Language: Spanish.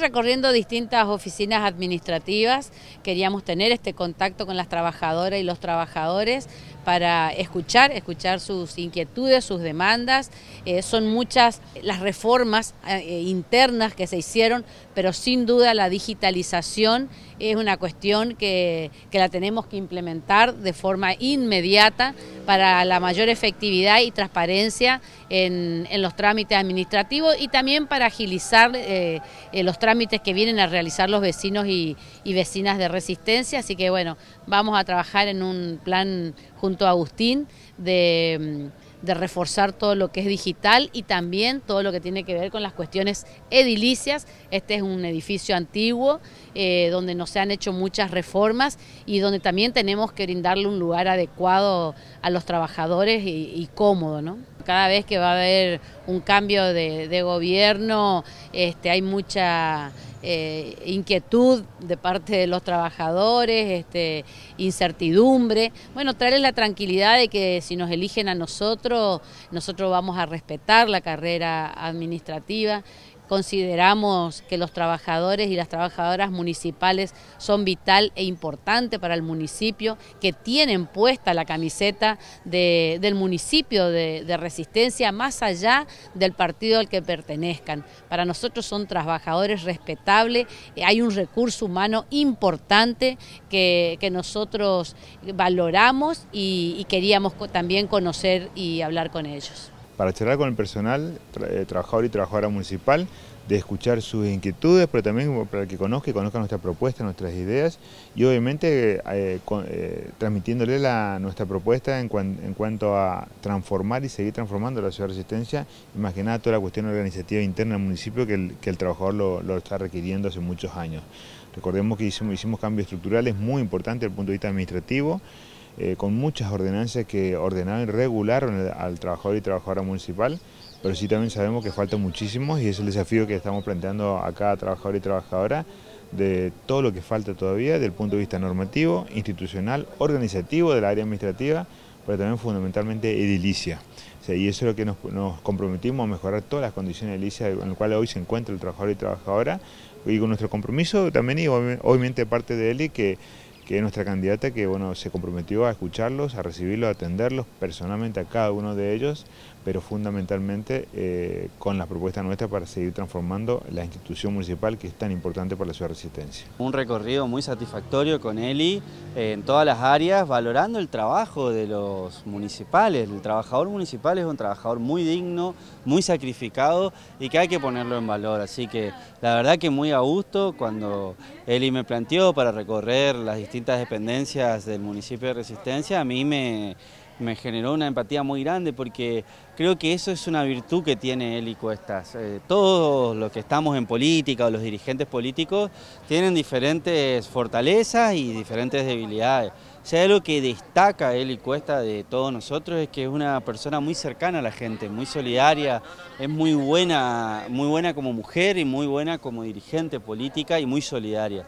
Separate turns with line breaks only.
Recorriendo distintas oficinas administrativas, queríamos tener este contacto con las trabajadoras y los trabajadores para escuchar, escuchar sus inquietudes, sus demandas. Eh, son muchas las reformas eh, internas que se hicieron, pero sin duda la digitalización es una cuestión que, la tenemos que implementar de forma inmediata para la mayor efectividad y transparencia en, los trámites administrativos y también para agilizar eh, los trámites que vienen a realizar los vecinos y, y vecinas de resistencia. Así que bueno, vamos a trabajar en un plan junto Agustín mm, de, reforzar todo lo que es digital y también todo lo que tiene que ver con las cuestiones edilicias. Este es un edificio antiguo eh, donde no se han hecho muchas reformas y donde también tenemos que brindarle un lugar adecuado a los trabajadores y, y cómodo, ¿no? cada vez que va a haber un cambio de, gobierno, este, hay mucha eh, inquietud de parte de los trabajadores, este, incertidumbre. Bueno, traerles la tranquilidad de que si nos eligen a nosotros, nosotros vamos a respetar la carrera administrativa. Consideramos que los trabajadores y las trabajadoras municipales son vital e importante para el municipio, que tienen puesta la camiseta del municipio de, resistencia más allá del partido al que pertenezcan. Para nosotros son trabajadores respetables, eh, hay un recurso humano importante que, nosotros valoramos y queríamos también conocer y hablar con ellos
para charlar con el personal, eh, trabajador y trabajadora municipal, de escuchar sus inquietudes, pero también para que conozca y conozca nuestra propuesta, nuestras ideas y obviamente eh, eh, transmitiéndole nuestra propuesta en, cuanto a transformar y seguir transformando la ciudad de resistencia, y más que nada toda la cuestión organizativa interna del municipio que el, trabajador lo, está requiriendo hace muchos años. Recordemos que hicimos, hicimos cambios estructurales muy importantes desde el punto de vista administrativo, eh, con muchas ordenanzas que ordenaron y regularon al, trabajador y trabajadora municipal, pero sí también sabemos que faltan muchísimos y es el desafío que estamos planteando a cada trabajador y trabajadora de todo lo que falta todavía desde el punto de vista normativo, institucional, organizativo del área administrativa, pero también fundamentalmente edilicia. y eso es lo que nos, comprometimos a mejorar todas las condiciones edilicias en las cuales hoy se encuentra el trabajador y trabajadora, y con nuestro compromiso también, y obviamente parte de él, que que es nuestra candidata que bueno, se comprometió a escucharlos, a recibirlos, a atenderlos personalmente a cada uno de ellos, pero fundamentalmente eh, con las propuestas nuestras para seguir transformando la institución municipal que es tan importante para la ciudad de Resistencia.
Un recorrido muy satisfactorio con Eli eh, en todas las áreas, valorando el trabajo de los municipales. El trabajador municipal es un trabajador muy digno, muy sacrificado y que hay que ponerlo en valor. Así que la verdad que muy a gusto cuando Eli me planteó para recorrer las distintas distintas dependencias del municipio de Resistencia, a mí me, me generó una empatía muy grande porque creo que eso es una virtud que tiene Eli Cuestas. Eh, todos los que estamos en política o los dirigentes políticos tienen diferentes fortalezas y diferentes debilidades. O sea, lo que destaca él y Cuesta de todos nosotros es que es una persona muy cercana a la gente, muy solidaria, es muy buena, muy buena como mujer y muy buena como dirigente política y muy solidaria.